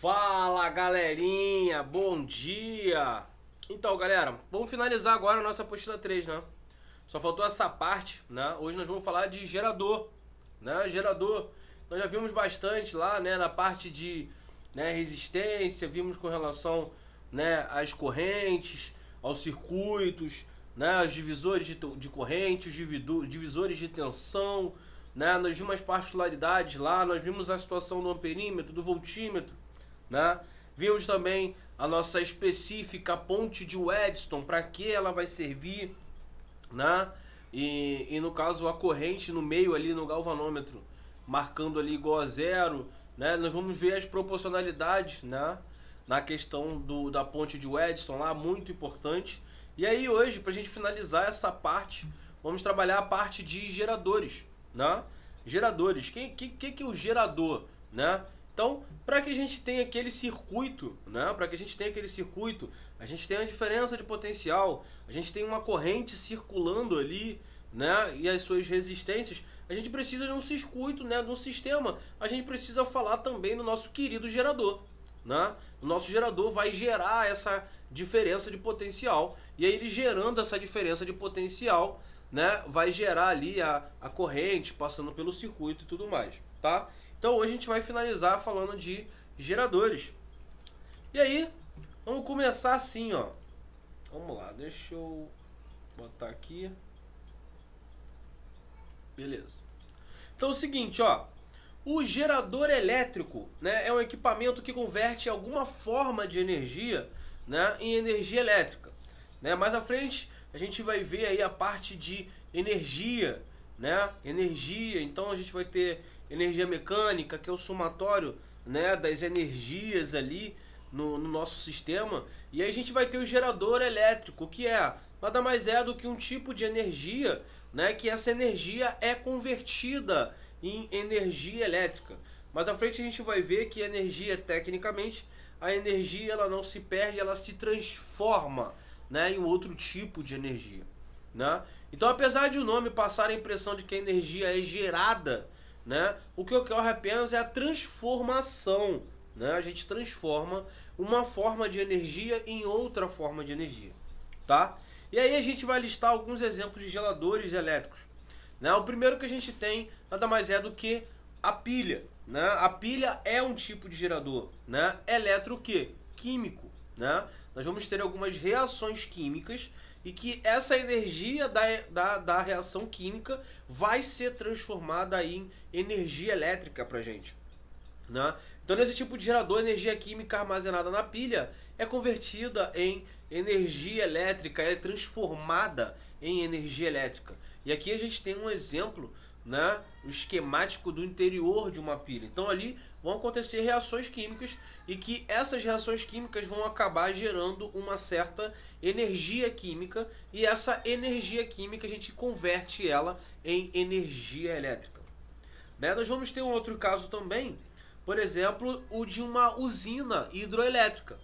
Fala galerinha, bom dia! Então galera, vamos finalizar agora a nossa apostila 3, né? Só faltou essa parte, né? Hoje nós vamos falar de gerador, né? Gerador, nós já vimos bastante lá, né? Na parte de né, resistência, vimos com relação né, às correntes, aos circuitos, né, os divisores de, de corrente, os divisores de tensão, né, nós vimos as particularidades lá, nós vimos a situação do amperímetro, do voltímetro, né? Vimos também a nossa específica ponte de Whedston, para que ela vai servir, né? E, e no caso a corrente no meio ali no galvanômetro, marcando ali igual a zero, né? Nós vamos ver as proporcionalidades, né? Na questão do, da ponte de Whedston lá, muito importante. E aí hoje, para a gente finalizar essa parte, vamos trabalhar a parte de geradores, né? Geradores. O que, que, que, o gerador, né? Então, para que a gente tenha aquele circuito, né? para que a gente tenha aquele circuito, a gente tem a diferença de potencial, a gente tem uma corrente circulando ali, né? e as suas resistências, a gente precisa de um circuito, né? de um sistema. A gente precisa falar também do nosso querido gerador. Né? O nosso gerador vai gerar essa diferença de potencial, e aí ele gerando essa diferença de potencial, né? vai gerar ali a, a corrente passando pelo circuito e tudo mais tá? Então hoje a gente vai finalizar falando de geradores. E aí, vamos começar assim, ó. Vamos lá, deixa eu botar aqui. Beleza. Então é o seguinte, ó. O gerador elétrico né, é um equipamento que converte alguma forma de energia né, em energia elétrica. Né? Mais à frente a gente vai ver aí a parte de energia, né? Energia, então a gente vai ter energia mecânica, que é o somatório né, das energias ali no, no nosso sistema. E aí a gente vai ter o gerador elétrico, que é nada mais é do que um tipo de energia, né, que essa energia é convertida em energia elétrica. Mas à frente a gente vai ver que a energia, tecnicamente, a energia ela não se perde, ela se transforma né, em outro tipo de energia. Né? Então, apesar de o nome passar a impressão de que a energia é gerada né? O que ocorre apenas é a transformação. Né? A gente transforma uma forma de energia em outra forma de energia. Tá? E aí a gente vai listar alguns exemplos de geladores elétricos. Né? O primeiro que a gente tem nada mais é do que a pilha. Né? A pilha é um tipo de gerador né? eletro Químico. Né? Nós vamos ter algumas reações químicas e que essa energia da, da, da reação química vai ser transformada em energia elétrica para gente. Né? Então, nesse tipo de gerador, a energia química armazenada na pilha é convertida em energia elétrica, é transformada em energia elétrica. E aqui a gente tem um exemplo né, o esquemático do interior de uma pilha. Então ali vão acontecer reações químicas e que essas reações químicas vão acabar gerando uma certa energia química e essa energia química a gente converte ela em energia elétrica. Né? Nós vamos ter um outro caso também, por exemplo, o de uma usina hidroelétrica.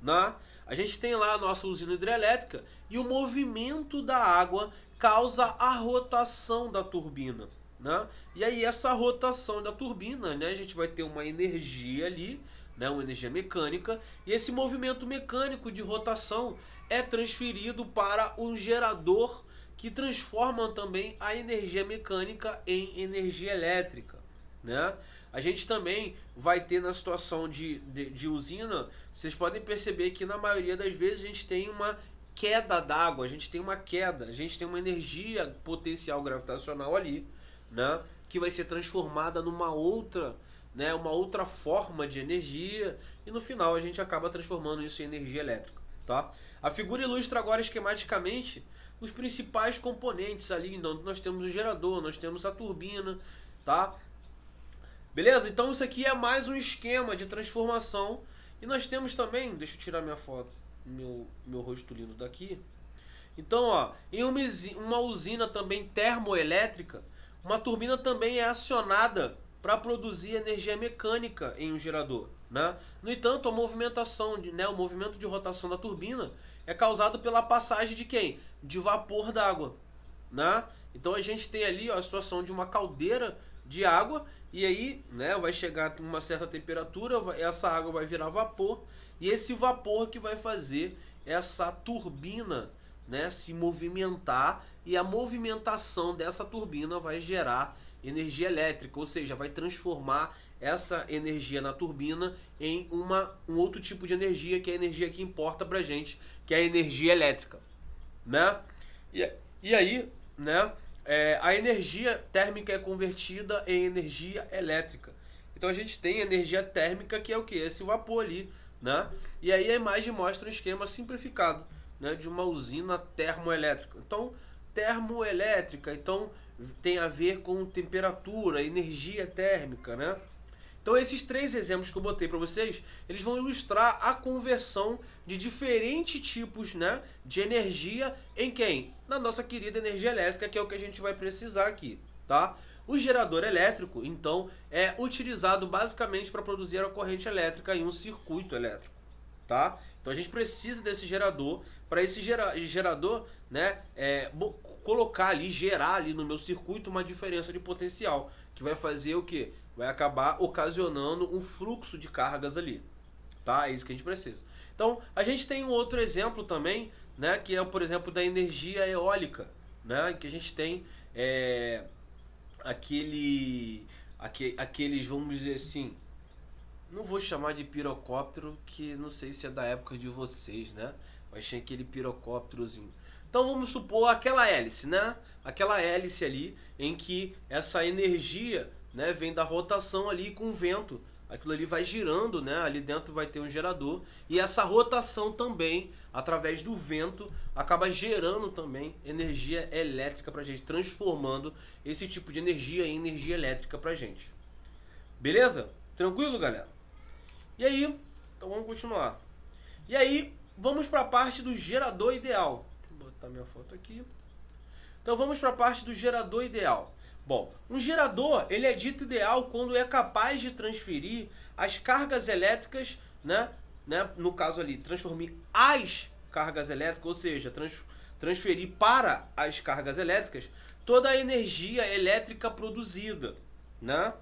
Né? A gente tem lá a nossa usina hidrelétrica e o movimento da água causa a rotação da turbina. Né? E aí essa rotação da turbina, né? a gente vai ter uma energia ali, né? uma energia mecânica, e esse movimento mecânico de rotação é transferido para um gerador que transforma também a energia mecânica em energia elétrica. Né? A gente também vai ter na situação de, de, de usina, vocês podem perceber que na maioria das vezes a gente tem uma queda d'água, a gente tem uma queda, a gente tem uma energia potencial gravitacional ali né? Que vai ser transformada numa outra, né? Uma outra forma de energia e no final a gente acaba transformando isso em energia elétrica, tá? A figura ilustra agora esquematicamente os principais componentes ali, então nós temos o gerador, nós temos a turbina, tá? Beleza? Então isso aqui é mais um esquema de transformação e nós temos também, deixa eu tirar minha foto, meu, meu rosto lindo daqui. Então, ó, em uma usina também termoelétrica, uma turbina também é acionada para produzir energia mecânica em um gerador. Né? No entanto, a movimentação, né, o movimento de rotação da turbina é causado pela passagem de quem? De vapor d'água. Né? Então a gente tem ali ó, a situação de uma caldeira de água e aí né, vai chegar a uma certa temperatura, essa água vai virar vapor e esse vapor que vai fazer essa turbina né, se movimentar e a movimentação dessa turbina vai gerar energia elétrica, ou seja, vai transformar essa energia na turbina em uma, um outro tipo de energia que é a energia que importa para gente, que é a energia elétrica, né? E, e aí, né? É, a energia térmica é convertida em energia elétrica. Então a gente tem energia térmica que é o que esse vapor ali, né? E aí a imagem mostra um esquema simplificado, né, de uma usina termoelétrica. Então termoelétrica, então tem a ver com temperatura, energia térmica, né? Então esses três exemplos que eu botei para vocês, eles vão ilustrar a conversão de diferentes tipos, né, de energia em quem? Na nossa querida energia elétrica, que é o que a gente vai precisar aqui, tá? O gerador elétrico, então, é utilizado basicamente para produzir a corrente elétrica em um circuito elétrico, tá? Então a gente precisa desse gerador para esse gera gerador, né, é, colocar ali, gerar ali no meu circuito uma diferença de potencial, que vai fazer o que? Vai acabar ocasionando um fluxo de cargas ali. Tá? É isso que a gente precisa. Então, a gente tem um outro exemplo também, né, que é, por exemplo, da energia eólica, né, que a gente tem é, aquele, aquele, aqueles, vamos dizer assim, não vou chamar de pirocóptero, que não sei se é da época de vocês, né, mas tinha aquele pirocópterozinho. Então vamos supor aquela hélice, né? Aquela hélice ali em que essa energia né, vem da rotação ali com o vento. Aquilo ali vai girando, né? Ali dentro vai ter um gerador. E essa rotação também, através do vento, acaba gerando também energia elétrica pra gente, transformando esse tipo de energia em energia elétrica pra gente. Beleza? Tranquilo, galera? E aí, então vamos continuar. E aí, vamos para a parte do gerador ideal. Tá minha foto aqui. Então vamos para a parte do gerador ideal. Bom, um gerador ele é dito ideal quando é capaz de transferir as cargas elétricas, né? né? No caso ali, transformar as cargas elétricas, ou seja, trans, transferir para as cargas elétricas toda a energia elétrica produzida, né?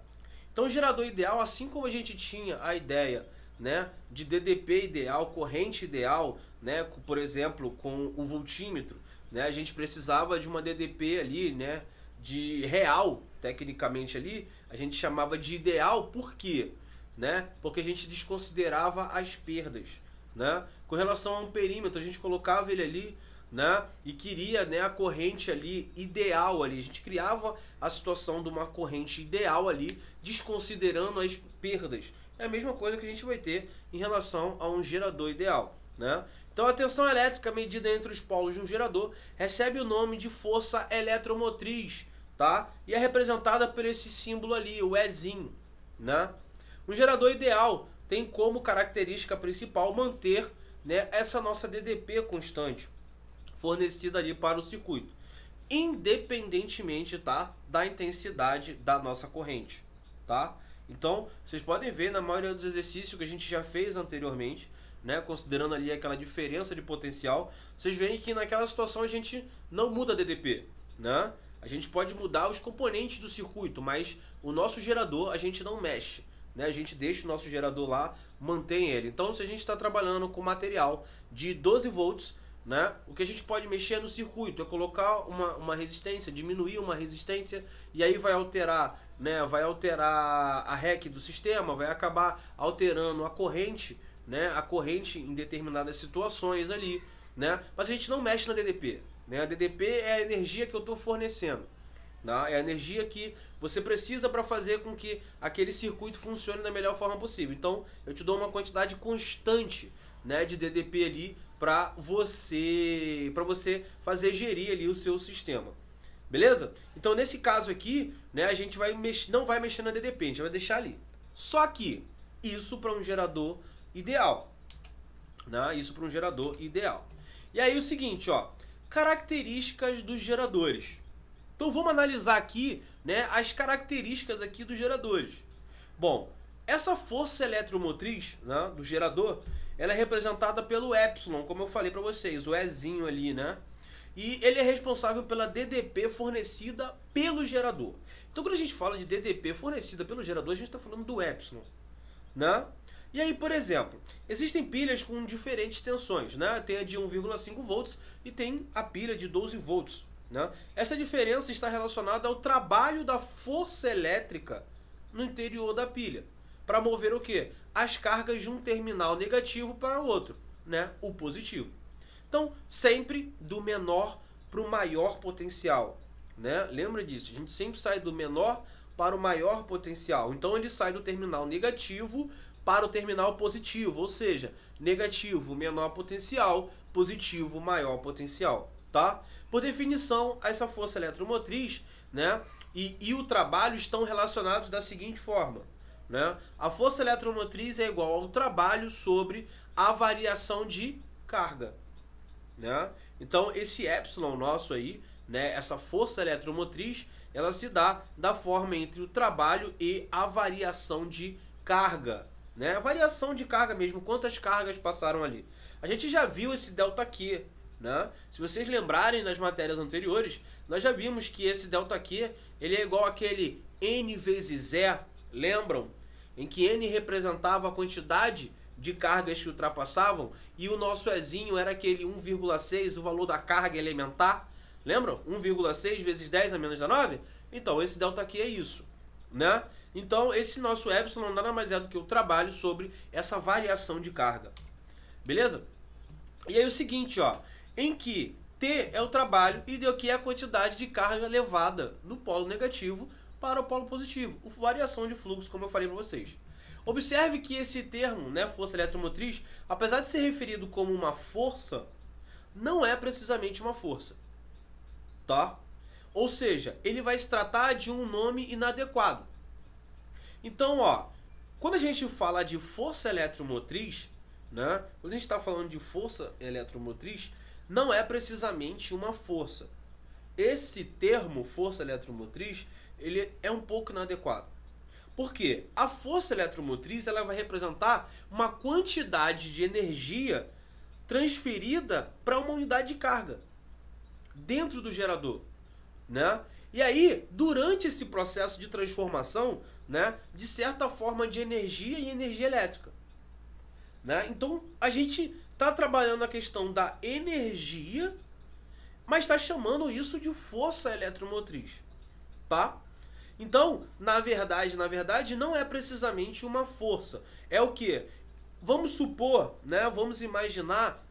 Então, gerador ideal, assim como a gente tinha a ideia, né, de DDP ideal, corrente ideal, né? Por exemplo, com o voltímetro, né? A gente precisava de uma DDP ali, né? De real, tecnicamente ali, a gente chamava de ideal, por quê? Né? Porque a gente desconsiderava as perdas, né? Com relação a um perímetro, a gente colocava ele ali, né? E queria, né, a corrente ali ideal ali. A gente criava a situação de uma corrente ideal ali, desconsiderando as perdas. É a mesma coisa que a gente vai ter em relação a um gerador ideal. Né? Então a tensão elétrica medida entre os polos de um gerador recebe o nome de força eletromotriz, tá? E é representada por esse símbolo ali, o Ezinho, né? Um gerador ideal tem como característica principal manter né, essa nossa DDP constante fornecida ali para o circuito, independentemente tá, da intensidade da nossa corrente, tá? Então, vocês podem ver na maioria dos exercícios que a gente já fez anteriormente, né, considerando ali aquela diferença de potencial, vocês veem que naquela situação a gente não muda DDP, né? A gente pode mudar os componentes do circuito, mas o nosso gerador a gente não mexe. Né? A gente deixa o nosso gerador lá, mantém ele. Então, se a gente está trabalhando com material de 12 volts, né? O que a gente pode mexer no circuito é colocar uma, uma resistência, diminuir uma resistência e aí vai alterar, né? Vai alterar a REC do sistema, vai acabar alterando a corrente né, a corrente em determinadas situações ali, né? Mas a gente não mexe na DDP, né? A DDP é a energia que eu estou fornecendo, né? É a energia que você precisa para fazer com que aquele circuito funcione da melhor forma possível. Então, eu te dou uma quantidade constante, né, de DDP ali para você, para você fazer gerir ali o seu sistema. Beleza? Então, nesse caso aqui, né, a gente vai mex... não vai mexer na DDP, a gente vai deixar ali. Só que isso para um gerador ideal. Né? Isso para um gerador ideal. E aí o seguinte, ó, características dos geradores. Então vamos analisar aqui né, as características aqui dos geradores. Bom, essa força eletromotriz né, do gerador, ela é representada pelo Epsilon, como eu falei para vocês, o Ezinho ali, né? E ele é responsável pela DDP fornecida pelo gerador. Então quando a gente fala de DDP fornecida pelo gerador, a gente está falando do Epsilon, né? E aí, por exemplo, existem pilhas com diferentes tensões, né? Tem a de 1,5 volts e tem a pilha de 12 volts, né? Essa diferença está relacionada ao trabalho da força elétrica no interior da pilha, para mover o que? As cargas de um terminal negativo para o outro, né? O positivo. Então, sempre do menor para o maior potencial, né? Lembra disso, a gente sempre sai do menor para o maior potencial. Então ele sai do terminal negativo para o terminal positivo, ou seja, negativo menor potencial, positivo maior potencial, tá? Por definição, essa força eletromotriz, né, e, e o trabalho estão relacionados da seguinte forma, né? A força eletromotriz é igual ao trabalho sobre a variação de carga, né? Então, esse epsilon nosso aí, né, essa força eletromotriz, ela se dá da forma entre o trabalho e a variação de carga, né? A variação de carga mesmo, quantas cargas passaram ali. A gente já viu esse delta Q. Né? Se vocês lembrarem nas matérias anteriores, nós já vimos que esse delta Q ele é igual aquele N vezes E, lembram? Em que N representava a quantidade de cargas que ultrapassavam e o nosso Ezinho era aquele 1,6, o valor da carga elementar. Lembram? 1,6 vezes 10 a menos 19? Então, esse delta aqui é isso, né? Então, esse nosso epsilon nada mais é do que o trabalho sobre essa variação de carga. Beleza? E aí o seguinte, ó, em que T é o trabalho e deu é que é a quantidade de carga levada do polo negativo para o polo positivo, variação de fluxo, como eu falei para vocês. Observe que esse termo, né, força eletromotriz, apesar de ser referido como uma força, não é precisamente uma força. Tá? Ou seja, ele vai se tratar de um nome inadequado. Então, ó, quando a gente fala de força eletromotriz, né? Quando a gente está falando de força eletromotriz, não é precisamente uma força. Esse termo força eletromotriz, ele é um pouco inadequado. Porque a força eletromotriz ela vai representar uma quantidade de energia transferida para uma unidade de carga dentro do gerador, né? E aí, durante esse processo de transformação, né, de certa forma de energia e energia elétrica. Né? Então, a gente está trabalhando a questão da energia, mas está chamando isso de força eletromotriz. Tá? Então, na verdade, na verdade, não é precisamente uma força. É o que? Vamos supor, né? Vamos imaginar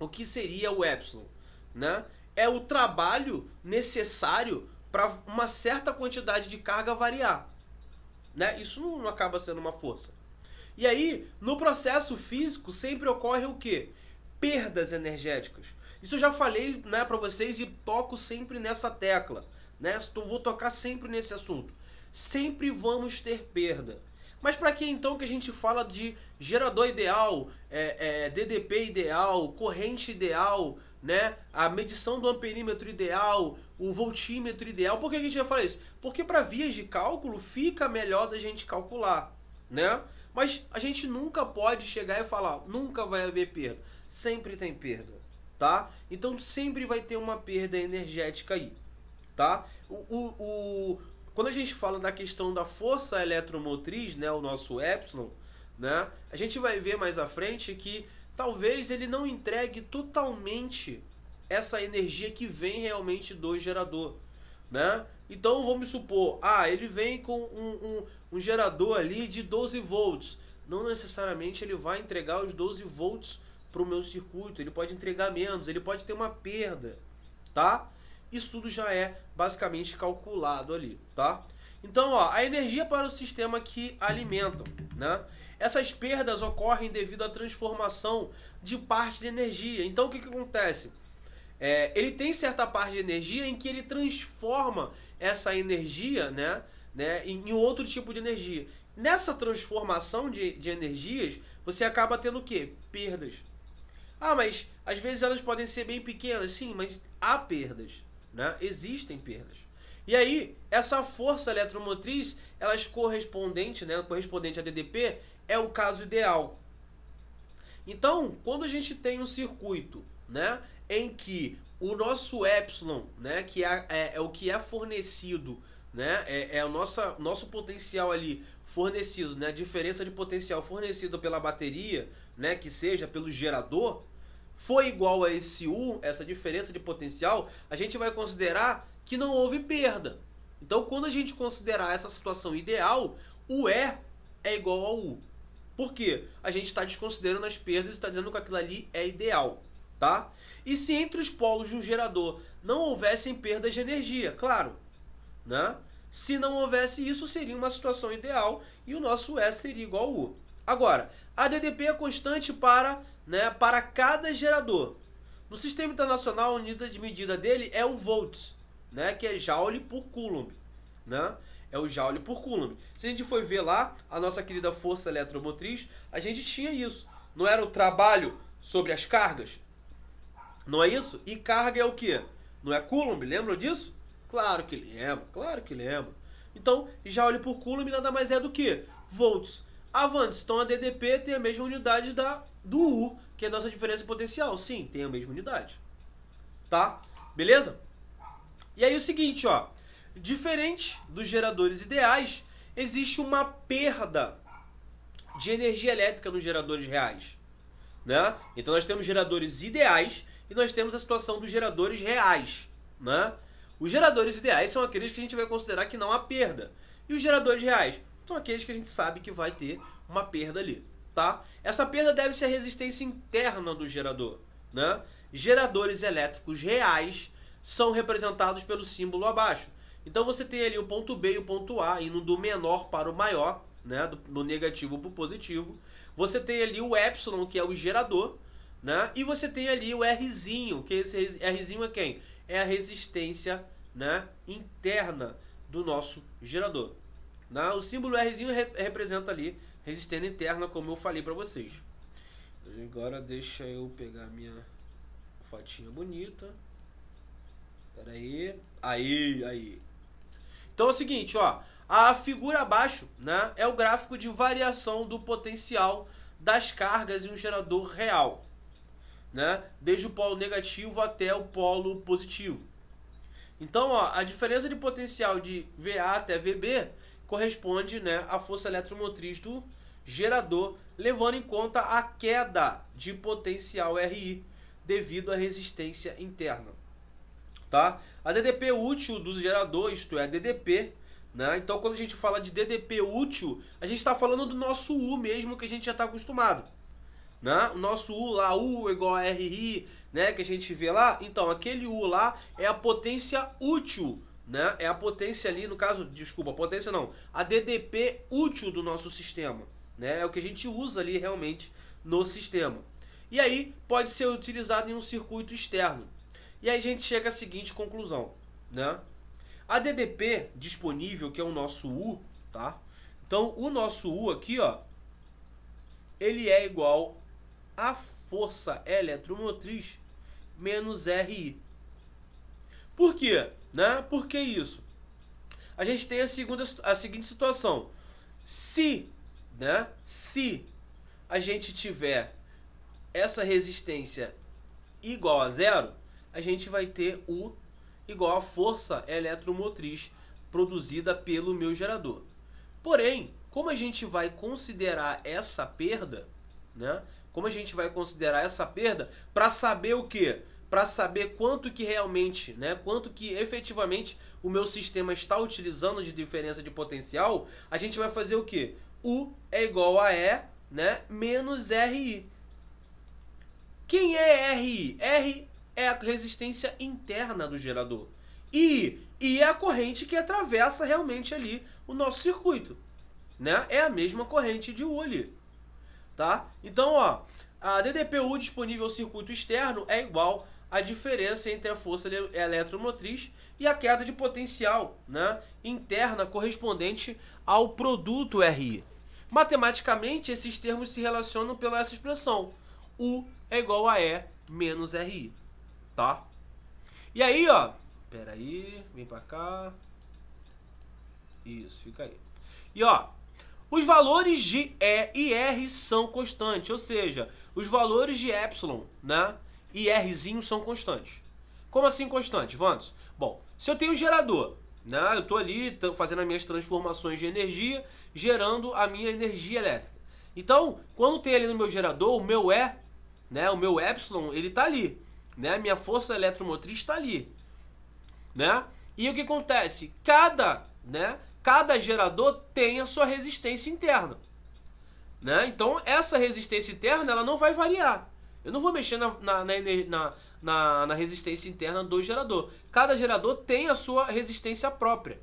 o que seria o epsilon, né? É o trabalho necessário para uma certa quantidade de carga variar. Né? Isso não acaba sendo uma força. E aí, no processo físico, sempre ocorre o quê? Perdas energéticas. Isso eu já falei né, para vocês e toco sempre nessa tecla. Né? Vou tocar sempre nesse assunto. Sempre vamos ter perda. Mas para que então que a gente fala de gerador ideal, é, é, DDP ideal, corrente ideal, né? A medição do amperímetro ideal, o voltímetro ideal. Por que a gente já fala isso? Porque para vias de cálculo fica melhor da gente calcular, né? Mas a gente nunca pode chegar e falar, nunca vai haver perda. Sempre tem perda, tá? Então sempre vai ter uma perda energética aí, tá? O, o, o quando a gente fala da questão da força eletromotriz, né, o nosso epsilon, né? A gente vai ver mais à frente que talvez ele não entregue totalmente essa energia que vem realmente do gerador, né? Então vamos supor, ah, ele vem com um, um, um gerador ali de 12 volts. Não necessariamente ele vai entregar os 12 volts para o meu circuito, ele pode entregar menos, ele pode ter uma perda, tá? Isso tudo já é basicamente calculado ali, tá? Então, ó, a energia para o sistema que alimentam, né? Essas perdas ocorrem devido à transformação de parte de energia. Então, o que, que acontece? É, ele tem certa parte de energia em que ele transforma essa energia né, né, em outro tipo de energia. Nessa transformação de, de energias, você acaba tendo o quê? Perdas. Ah, mas às vezes elas podem ser bem pequenas. Sim, mas há perdas. Né? Existem perdas. E aí, essa força eletromotriz, ela é correspondente, né, correspondente a DDP, é o caso ideal. Então, quando a gente tem um circuito, né, em que o nosso epsilon, né, que é, é, é o que é fornecido, né, é, é o nossa, nosso potencial ali fornecido, né, a diferença de potencial fornecido pela bateria, né, que seja pelo gerador, foi igual a esse U, essa diferença de potencial, a gente vai considerar que não houve perda. Então, quando a gente considerar essa situação ideal, o E é igual ao U. Por quê? A gente está desconsiderando as perdas e está dizendo que aquilo ali é ideal, tá? E se entre os polos de um gerador não houvessem perdas de energia, claro, né? Se não houvesse isso, seria uma situação ideal e o nosso E seria igual ao U. Agora, a DDP é constante para, né, para cada gerador. No Sistema Internacional, a unidade de medida dele é o volts né? Que é joule por coulomb, né? É o joule por coulomb. Se a gente for ver lá, a nossa querida força eletromotriz, a gente tinha isso. Não era o trabalho sobre as cargas? Não é isso? E carga é o que? Não é coulomb? Lembram disso? Claro que lembro, claro que lembro. Então, joule por coulomb nada mais é do que volts. Avantes, então a DDP tem a mesma unidade da, do U, que é a nossa diferença potencial. Sim, tem a mesma unidade. Tá? Beleza? E aí o seguinte, ó, diferente dos geradores ideais, existe uma perda de energia elétrica nos geradores reais, né? Então nós temos geradores ideais e nós temos a situação dos geradores reais, né? Os geradores ideais são aqueles que a gente vai considerar que não há perda. E os geradores reais são aqueles que a gente sabe que vai ter uma perda ali, tá? Essa perda deve ser a resistência interna do gerador, né? Geradores elétricos reais são representados pelo símbolo abaixo. Então você tem ali o ponto B e o ponto A, indo do menor para o maior, né? do, do negativo para o positivo. Você tem ali o epsilon, que é o gerador, né? e você tem ali o Rzinho, que esse Rzinho é quem? É a resistência né? interna do nosso gerador. Né? O símbolo Rzinho re representa ali resistência interna, como eu falei para vocês. Agora deixa eu pegar minha fotinha bonita. Pera aí. Aí, aí. Então é o seguinte, ó. A figura abaixo, né, é o gráfico de variação do potencial das cargas em um gerador real, né? Desde o polo negativo até o polo positivo. Então, ó, a diferença de potencial de VA até VB corresponde, né, à força eletromotriz do gerador, levando em conta a queda de potencial RI devido à resistência interna tá? A DDP útil do gerador, isto é, DDP, né? Então quando a gente fala de DDP útil, a gente está falando do nosso U mesmo que a gente já está acostumado. Né? O nosso U lá, U igual a RI, né? que a gente vê lá, então aquele U lá é a potência útil né? É a potência ali, no caso, desculpa, potência não, a DDP útil do nosso sistema, né? É o que a gente usa ali realmente no sistema. E aí pode ser utilizado em um circuito externo, e aí a gente chega à seguinte conclusão, né? A DDP disponível, que é o nosso U, tá? Então, o nosso U aqui, ó, ele é igual a força eletromotriz menos RI. Por quê? Né? Por que isso? A gente tem a, segunda, a seguinte situação. Se, né, se a gente tiver essa resistência igual a zero, a gente vai ter U igual a força eletromotriz produzida pelo meu gerador. Porém, como a gente vai considerar essa perda, né? Como a gente vai considerar essa perda para saber o que? Para saber quanto que realmente, né? Quanto que efetivamente o meu sistema está utilizando de diferença de potencial, a gente vai fazer o que? U é igual a E, né? Menos RI. Quem é RI? R é a resistência interna do gerador. E, e é a corrente que atravessa realmente ali o nosso circuito. Né? É a mesma corrente de U ali. Tá? Então, ó, a DDPU disponível ao circuito externo é igual à diferença entre a força eletromotriz e a queda de potencial né, interna correspondente ao produto RI. Matematicamente, esses termos se relacionam pela essa expressão. U é igual a E menos RI tá? E aí, ó, pera aí, vem pra cá. Isso, fica aí. E ó, os valores de E e R são constantes, ou seja, os valores de epsilon, né, e Rzinho são constantes. Como assim constantes, Vantos? Bom, se eu tenho um gerador, né, eu tô ali fazendo as minhas transformações de energia, gerando a minha energia elétrica. Então, quando tem ali no meu gerador, o meu E, né, o meu epsilon, ele tá ali né? Minha força eletromotriz está ali, né? E o que acontece? Cada, né? Cada gerador tem a sua resistência interna, né? Então essa resistência interna ela não vai variar. Eu não vou mexer na, na, na, na, na resistência interna do gerador. Cada gerador tem a sua resistência própria.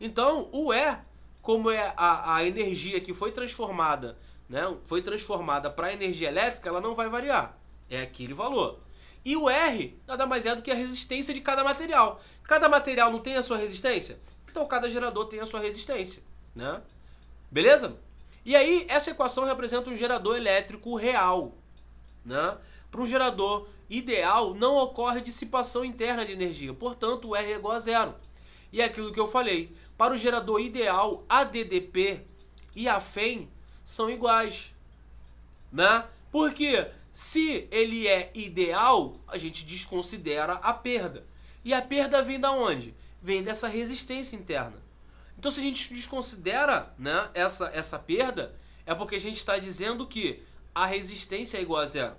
Então o E, como é a, a energia que foi transformada, né? Foi transformada para energia elétrica, ela não vai variar. É aquele valor. E o R nada mais é do que a resistência de cada material. Cada material não tem a sua resistência? Então cada gerador tem a sua resistência, né? Beleza? E aí essa equação representa um gerador elétrico real, né? Para um gerador ideal não ocorre dissipação interna de energia, portanto o R é igual a zero. E é aquilo que eu falei, para o gerador ideal, a DDP e a FEM são iguais, né? Por quê? Se ele é ideal, a gente desconsidera a perda. E a perda vem da onde? Vem dessa resistência interna. Então, se a gente desconsidera né, essa, essa perda, é porque a gente está dizendo que a resistência é igual a zero.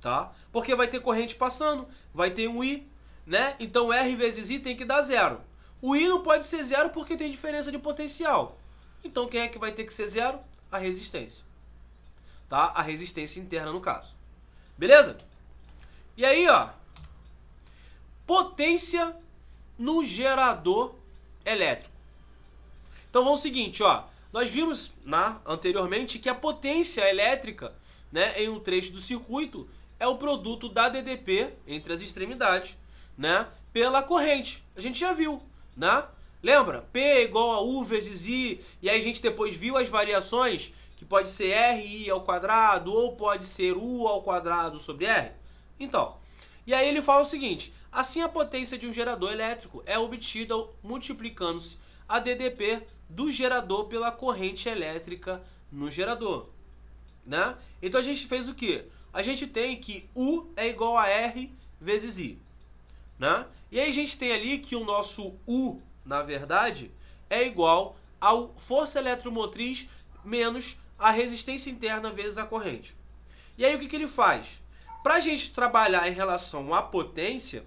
Tá? Porque vai ter corrente passando, vai ter um I, né? Então R vezes I tem que dar zero. O I não pode ser zero porque tem diferença de potencial. Então quem é que vai ter que ser zero? A resistência tá? A resistência interna no caso. Beleza? E aí, ó, potência no gerador elétrico. Então vamos ao seguinte, ó, nós vimos na né, anteriormente que a potência elétrica, né, em um trecho do circuito é o produto da DDP entre as extremidades, né, pela corrente. A gente já viu, né? Lembra? P igual a U vezes I, e aí a gente depois viu as variações que pode ser RI ao quadrado ou pode ser U ao quadrado sobre R? Então, e aí ele fala o seguinte, assim a potência de um gerador elétrico é obtida multiplicando-se a DDP do gerador pela corrente elétrica no gerador. Né? Então a gente fez o que? A gente tem que U é igual a R vezes I. Né? E aí a gente tem ali que o nosso U, na verdade, é igual ao força eletromotriz menos a resistência interna vezes a corrente. E aí o que, que ele faz? Para a gente trabalhar em relação à potência,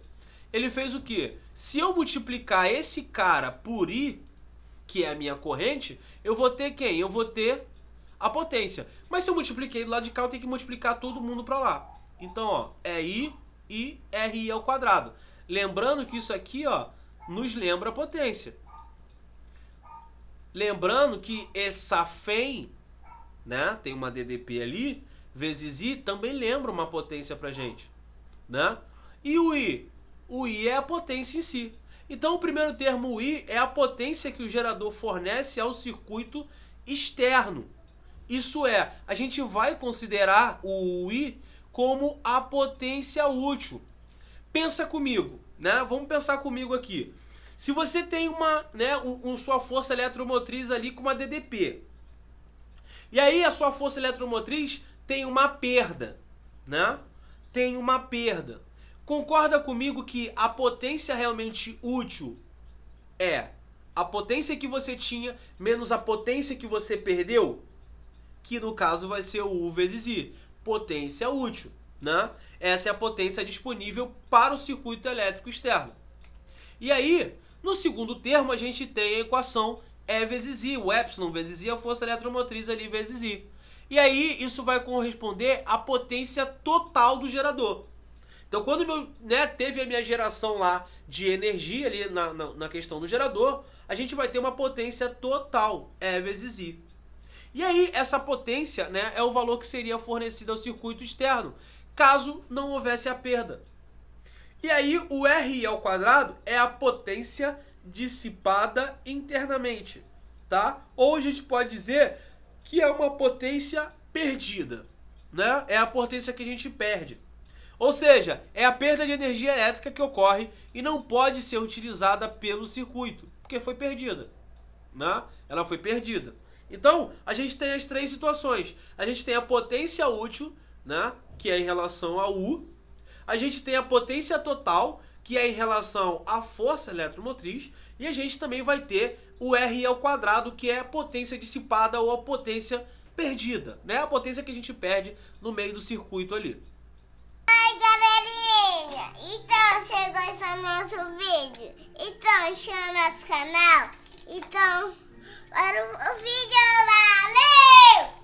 ele fez o quê? Se eu multiplicar esse cara por I, que é a minha corrente, eu vou ter quem? Eu vou ter a potência. Mas se eu multipliquei do lado de cá, eu tenho que multiplicar todo mundo para lá. Então, ó, é I, I, R ao quadrado. Lembrando que isso aqui, ó, nos lembra a potência. Lembrando que essa FEM né? Tem uma DDP ali, vezes I também lembra uma potência pra gente, né? E o I? O I é a potência em si. Então o primeiro termo I é a potência que o gerador fornece ao circuito externo. Isso é, a gente vai considerar o I como a potência útil. Pensa comigo, né? Vamos pensar comigo aqui. Se você tem uma, né, um, um sua força eletromotriz ali com uma DDP, e aí a sua força eletromotriz tem uma perda, né? Tem uma perda. Concorda comigo que a potência realmente útil é a potência que você tinha menos a potência que você perdeu? Que no caso vai ser o U vezes I, potência útil, né? Essa é a potência disponível para o circuito elétrico externo. E aí, no segundo termo, a gente tem a equação é vezes I, o epsilon vezes I é a força eletromotriz ali vezes I. E aí isso vai corresponder à potência total do gerador. Então quando meu, né, teve a minha geração lá de energia ali na, na, na questão do gerador, a gente vai ter uma potência total, E é vezes I. E aí essa potência né, é o valor que seria fornecido ao circuito externo, caso não houvesse a perda. E aí o RI ao quadrado é a potência dissipada internamente, tá? Ou a gente pode dizer que é uma potência perdida, né? É a potência que a gente perde. Ou seja, é a perda de energia elétrica que ocorre e não pode ser utilizada pelo circuito, porque foi perdida, né? Ela foi perdida. Então, a gente tem as três situações. A gente tem a potência útil, né, que é em relação a U. A gente tem a potência total, que é em relação à força eletromotriz, e a gente também vai ter o R ao quadrado, que é a potência dissipada ou a potência perdida, né? A potência que a gente perde no meio do circuito ali. Oi, galerinha! Então, você gostou do nosso vídeo? Então, chama nosso canal. Então, para o vídeo, valeu!